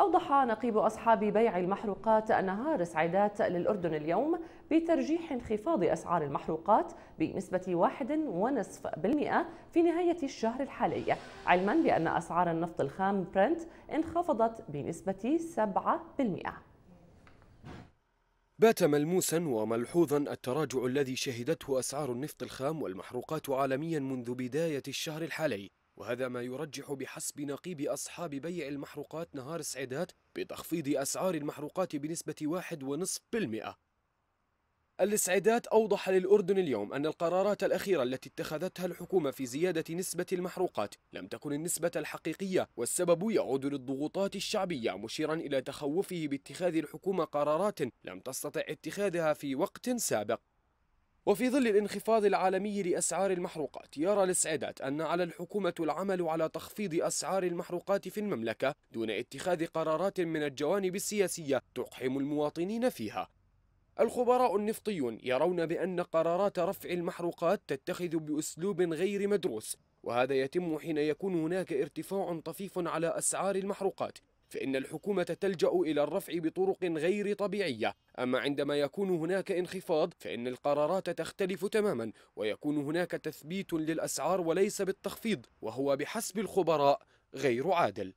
أوضح نقيب أصحاب بيع المحروقات أنها رسعدات للأردن اليوم بترجيح انخفاض أسعار المحروقات بنسبة 1.5% في نهاية الشهر الحالي علما بأن أسعار النفط الخام برنت انخفضت بنسبة 7% بات ملموسا وملحوظا التراجع الذي شهدته أسعار النفط الخام والمحروقات عالميا منذ بداية الشهر الحالي وهذا ما يرجح بحسب نقيب أصحاب بيع المحروقات نهار سعيدات بتخفيض أسعار المحروقات بنسبة 1.5% السعيدات أوضح للأردن اليوم أن القرارات الأخيرة التي اتخذتها الحكومة في زيادة نسبة المحروقات لم تكن النسبة الحقيقية والسبب يعود للضغوطات الشعبية مشيرا إلى تخوفه باتخاذ الحكومة قرارات لم تستطع اتخاذها في وقت سابق وفي ظل الانخفاض العالمي لأسعار المحروقات يرى الاسعادات أن على الحكومة العمل على تخفيض أسعار المحروقات في المملكة دون اتخاذ قرارات من الجوانب السياسية تقحم المواطنين فيها الخبراء النفطيون يرون بأن قرارات رفع المحروقات تتخذ بأسلوب غير مدروس وهذا يتم حين يكون هناك ارتفاع طفيف على أسعار المحروقات فإن الحكومة تلجأ إلى الرفع بطرق غير طبيعية أما عندما يكون هناك انخفاض فإن القرارات تختلف تماما ويكون هناك تثبيت للأسعار وليس بالتخفيض وهو بحسب الخبراء غير عادل